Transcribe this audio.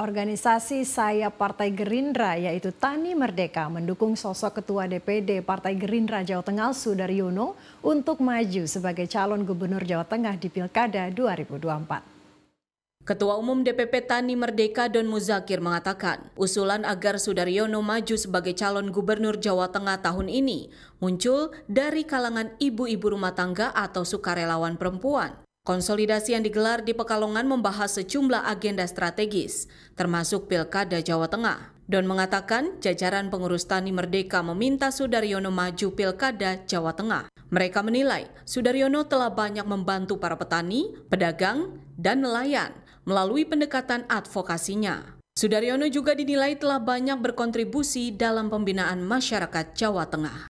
Organisasi saya Partai Gerindra yaitu Tani Merdeka mendukung sosok Ketua DPD Partai Gerindra Jawa Tengah Sudaryono untuk maju sebagai calon gubernur Jawa Tengah di Pilkada 2024. Ketua Umum DPP Tani Merdeka Don Muzakir mengatakan, usulan agar Sudaryono maju sebagai calon gubernur Jawa Tengah tahun ini muncul dari kalangan ibu-ibu rumah tangga atau sukarelawan perempuan. Konsolidasi yang digelar di Pekalongan membahas sejumlah agenda strategis, termasuk Pilkada Jawa Tengah. Don mengatakan jajaran pengurus Tani Merdeka meminta Sudaryono maju Pilkada Jawa Tengah. Mereka menilai Sudaryono telah banyak membantu para petani, pedagang, dan nelayan melalui pendekatan advokasinya. Sudaryono juga dinilai telah banyak berkontribusi dalam pembinaan masyarakat Jawa Tengah.